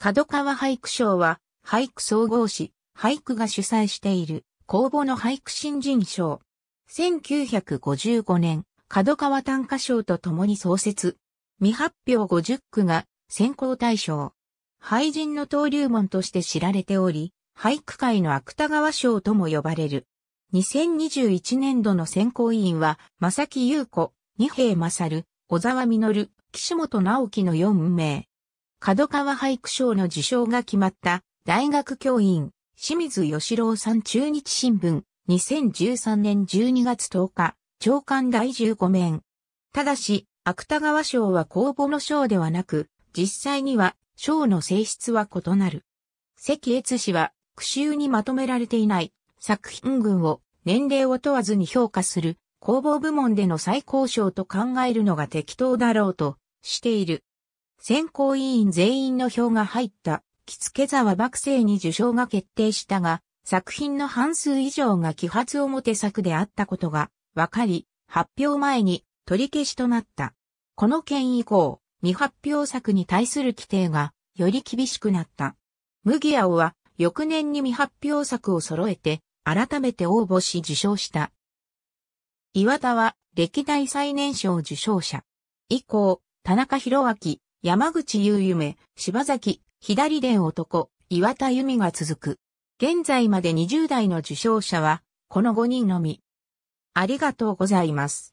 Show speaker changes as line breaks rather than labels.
角川俳句賞は、俳句総合誌、俳句が主催している、
公募の俳句新人賞。1955年、角川短歌賞と共に創設。未発表50句が選考対象。俳人の登竜門として知られており、俳句界の芥川賞とも呼ばれる。2021年度の選考委員は、正木優子、二平勝、小沢実、岸本直樹の4名。角川俳句賞の受賞が決まった大学教員、清水義郎さん中日新聞、2013年12月10日、長官第15面。ただし、芥川賞は公募の賞ではなく、実際には賞の性質は異なる。関越氏は、苦集にまとめられていない作品群を年齢を問わずに評価する公募部門での最高賞と考えるのが適当だろうとしている。選考委員全員の票が入った、着付沢幕政に受賞が決定したが、作品の半数以上が揮発表作であったことが分かり、発表前に取り消しとなった。この件以降、未発表作に対する規定がより厳しくなった。麦青は翌年に未発表作を揃えて改めて応募し受賞した。岩田は歴代最年少受賞者。以降、田中博明、山口優夢、柴崎、左伝男、岩田由美が続く。現在まで20代の受賞
者は、この5人のみ。ありがとうございます。